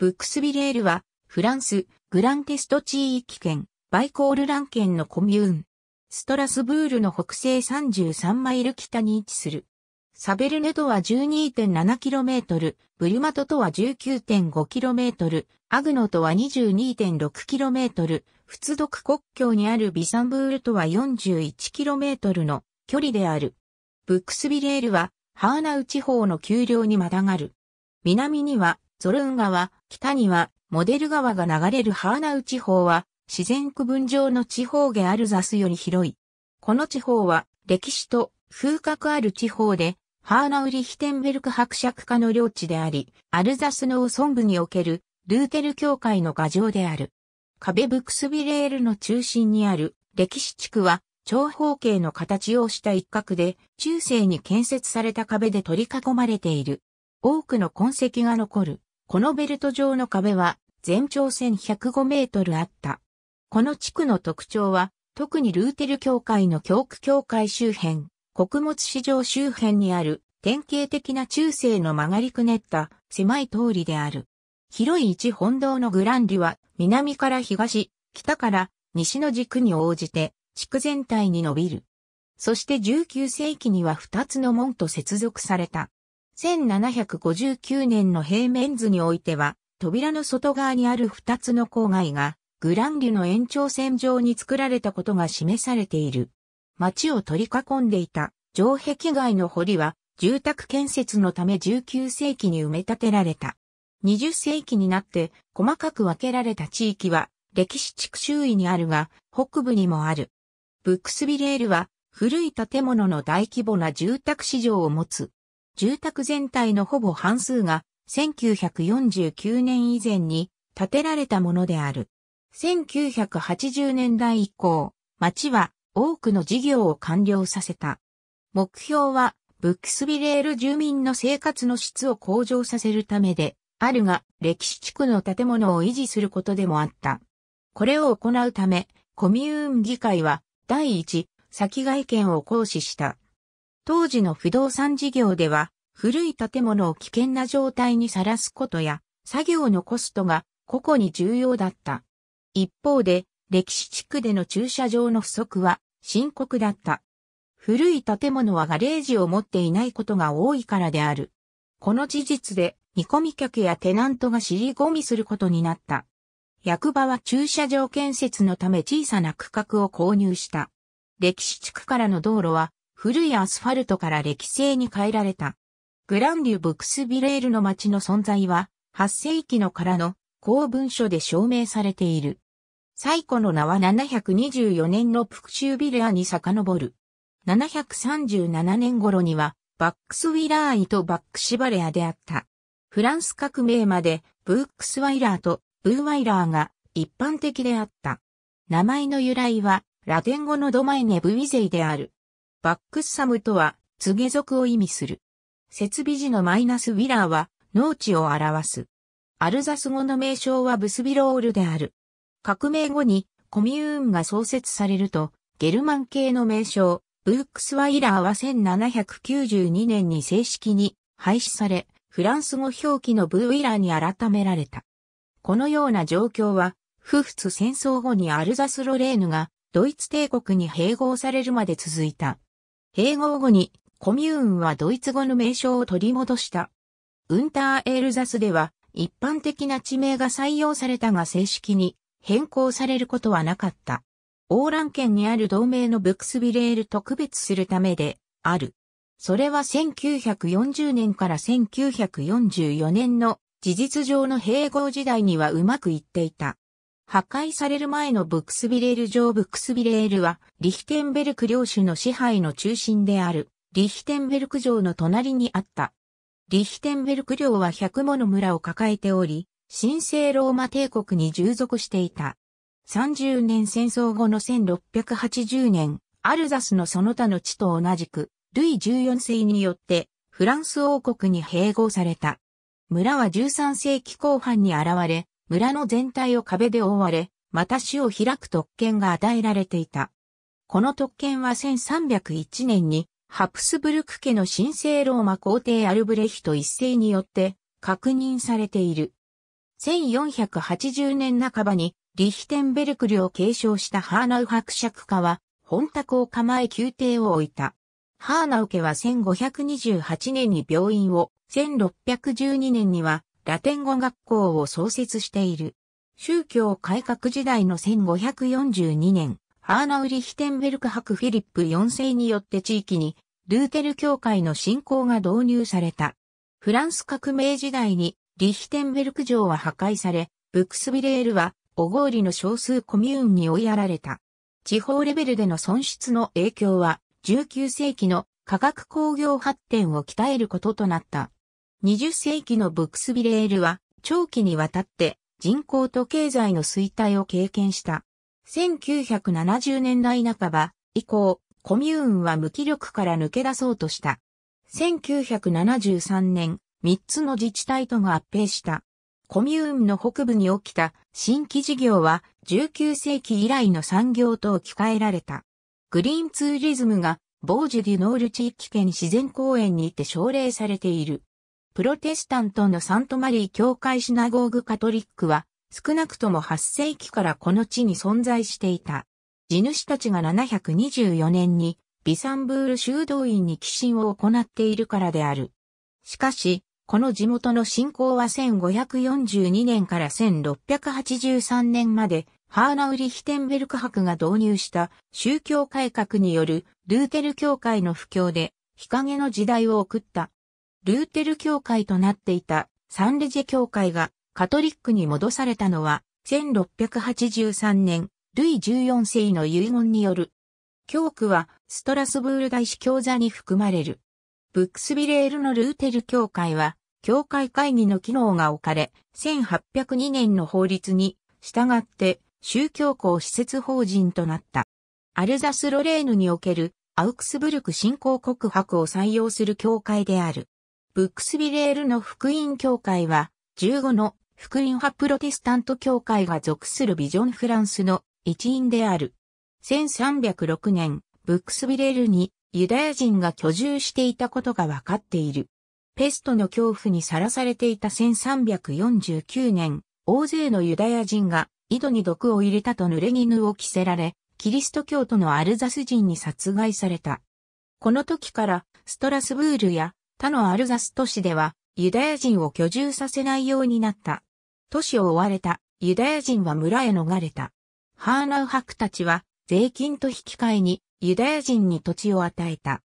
ブックスビレールは、フランス、グランテスト地域圏、バイコールラン県のコミューン。ストラスブールの北西33マイル北に位置する。サベルネとは 12.7km、ブリュマトとは 19.5km、アグノとは 22.6km、仏独国境にあるビサンブールとは 41km の距離である。ブックスビレールは、ハーナウ地方の丘陵にまたがる。南にはゾルン川、北にはモデル川が流れるハーナウ地方は自然区分上の地方下アルザスより広い。この地方は歴史と風格ある地方で、ハーナウリヒテンベルク伯爵家の領地であり、アルザスの村部におけるルーテル教会の牙城である。壁ブクスビレールの中心にある歴史地区は長方形の形をした一角で中世に建設された壁で取り囲まれている。多くの痕跡が残る。このベルト状の壁は全長1105メートルあった。この地区の特徴は、特にルーテル教会の教区教会周辺、穀物市場周辺にある典型的な中世の曲がりくねった狭い通りである。広い一本堂のグランリは南から東、北から西の軸に応じて地区全体に伸びる。そして19世紀には2つの門と接続された。1759年の平面図においては、扉の外側にある2つの郊外が、グランリュの延長線上に作られたことが示されている。街を取り囲んでいた城壁外の堀は、住宅建設のため19世紀に埋め立てられた。20世紀になって細かく分けられた地域は歴史地区周囲にあるが北部にもある。ブックスビレールは古い建物の大規模な住宅市場を持つ住宅全体のほぼ半数が1949年以前に建てられたものである。1980年代以降、町は多くの事業を完了させた。目標は、ブックスビレール住民の生活の質を向上させるためで、あるが、歴史地区の建物を維持することでもあった。これを行うため、コミューン議会は、第一、先外見を行使した。当時の不動産事業では、古い建物を危険な状態にさらすことや、作業のコストが個々に重要だった。一方で、歴史地区での駐車場の不足は深刻だった。古い建物はガレージを持っていないことが多いからである。この事実で見込み客やテナントが尻込みすることになった。役場は駐車場建設のため小さな区画を購入した。歴史地区からの道路は古いアスファルトから歴製に変えられた。グランデュ・ブクスビレールの町の存在は、8世紀のからの公文書で証明されている。最古の名は724年のプクシュービレアに遡る。737年頃には、バックスウィラーイとバックシバレアであった。フランス革命まで、ブークスワイラーとブーワイラーが一般的であった。名前の由来は、ラテン語のドマエネブウィゼイである。バックスサムとは、告げ族を意味する。設備時のマイナスウィラーは、農地を表す。アルザス語の名称はブスビロールである。革命後に、コミューンが創設されると、ゲルマン系の名称、ブークスワイラーは1792年に正式に廃止され、フランス語表記のブーウィラーに改められた。このような状況は、フフツ戦争後にアルザス・ロレーヌがドイツ帝国に併合されるまで続いた。併合後にコミューンはドイツ語の名称を取り戻した。ウンターエルザスでは一般的な地名が採用されたが正式に変更されることはなかった。オーラン県にある同盟のブックスビレールと区別するためである。それは1940年から1944年の事実上の併合時代にはうまくいっていた。破壊される前のブックスビレール城ブックスビレールは、リヒテンベルク領主の支配の中心である、リヒテンベルク城の隣にあった。リヒテンベルク領は100もの村を抱えており、神聖ローマ帝国に従属していた。30年戦争後の1680年、アルザスのその他の地と同じく、ルイ14世によって、フランス王国に併合された。村は13世紀後半に現れ、村の全体を壁で覆われ、また市を開く特権が与えられていた。この特権は1301年に、ハプスブルク家の神聖ローマ皇帝アルブレヒト一世によって確認されている。1480年半ばにリヒテンベルク領を継承したハーナウ伯爵家は本宅を構え宮廷を置いた。ハーナウ家は1528年に病院を、1612年にはラテン語学校を創設している。宗教改革時代の1542年、ハーナ・ウリヒテンベルク博フィリップ4世によって地域にルーテル教会の信仰が導入された。フランス革命時代にリヒテンベルク城は破壊され、ブクスビレールはオゴーリの少数コミューンに追いやられた。地方レベルでの損失の影響は19世紀の科学工業発展を鍛えることとなった。20世紀のブックスビレールは長期にわたって人口と経済の衰退を経験した。1970年代半ば以降、コミューンは無気力から抜け出そうとした。1973年、3つの自治体とが合併した。コミューンの北部に起きた新規事業は19世紀以来の産業と置き換えられた。グリーンツーリズムがボージュデュノール地域圏自然公園にて奨励されている。プロテスタントのサントマリー教会シナゴーグカトリックは、少なくとも8世紀からこの地に存在していた。地主たちが724年に、ビサンブール修道院に寄進を行っているからである。しかし、この地元の信仰は1542年から1683年まで、ハーナウリヒテンベルク博が導入した宗教改革によるルーテル教会の布教で日陰の時代を送った。ルーテル教会となっていたサンレジェ教会がカトリックに戻されたのは1683年、ルイ14世の遺言による。教区はストラスブール大司教座に含まれる。ブックスビレールのルーテル教会は、教会会議の機能が置かれ、1802年の法律に従って宗教校施設法人となった。アルザス・ロレーヌにおけるアウクスブルク信仰告白を採用する教会である。ブックスビレールの福音教会は、15の福音派プロテスタント教会が属するビジョンフランスの一員である。1306年、ブックスビレールにユダヤ人が居住していたことが分かっている。ペストの恐怖にさらされていた1349年、大勢のユダヤ人が井戸に毒を入れたと濡れ衣を着せられ、キリスト教徒のアルザス人に殺害された。この時から、ストラスブールや他のアルザス都市ではユダヤ人を居住させないようになった。都市を追われたユダヤ人は村へ逃れた。ハーナウ博たちは税金と引き換えにユダヤ人に土地を与えた。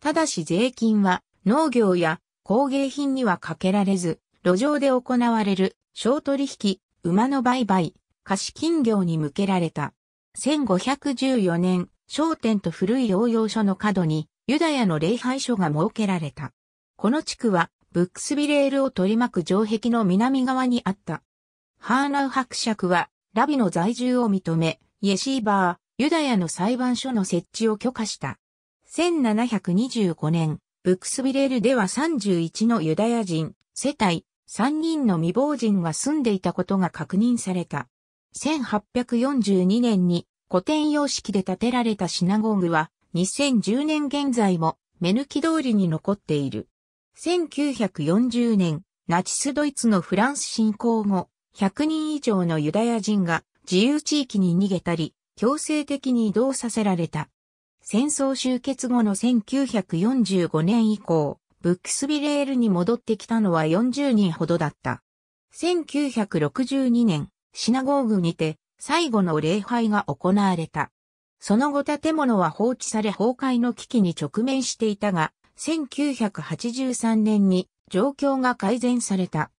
ただし税金は農業や工芸品にはかけられず、路上で行われる小取引、馬の売買、貸金業に向けられた。1514年、商店と古い療養所の角にユダヤの礼拝所が設けられた。この地区は、ブックスビレールを取り巻く城壁の南側にあった。ハーナウ伯爵は、ラビの在住を認め、イエシーバー、ユダヤの裁判所の設置を許可した。1725年、ブックスビレールでは31のユダヤ人、世帯、3人の未亡人が住んでいたことが確認された。1842年に古典様式で建てられたシナゴーグは2010年現在も目抜き通りに残っている。1940年、ナチスドイツのフランス侵攻後、100人以上のユダヤ人が自由地域に逃げたり、強制的に移動させられた。戦争終結後の1945年以降、ブックスビレールに戻ってきたのは40人ほどだった。1962年、シナゴーグにて最後の礼拝が行われた。その後建物は放置され崩壊の危機に直面していたが、1983年に状況が改善された。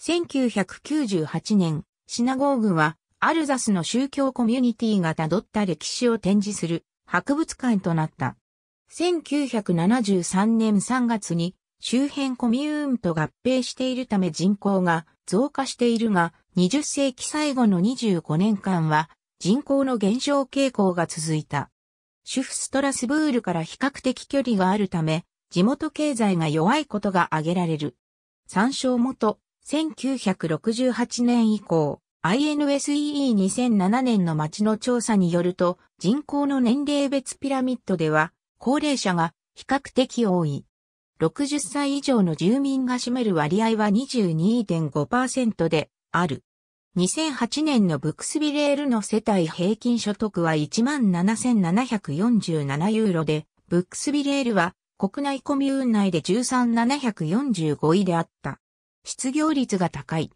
1998年、シナゴーグはアルザスの宗教コミュニティが辿った歴史を展示する博物館となった。1973年3月に周辺コミューンと合併しているため人口が増加しているが、20世紀最後の25年間は人口の減少傾向が続いた。シュフストラスブールから比較的距離があるため、地元経済が弱いことが挙げられる。参照元、1968年以降、INSEE2007 年の町の調査によると、人口の年齢別ピラミッドでは、高齢者が比較的多い。60歳以上の住民が占める割合は22.5%である。2008年のブックスビレールの世帯平均所得は17,747ユーロで、ブックスビレールは国内コミューン内で13745位であった。失業率が高い。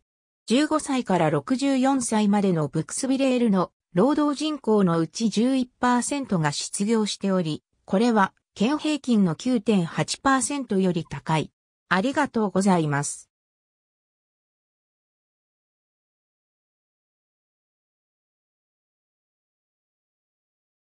15歳から64歳までのブックスビレールの労働人口のうち11%が失業しており、これは県平均の9.8%より高い。ありがとうございます。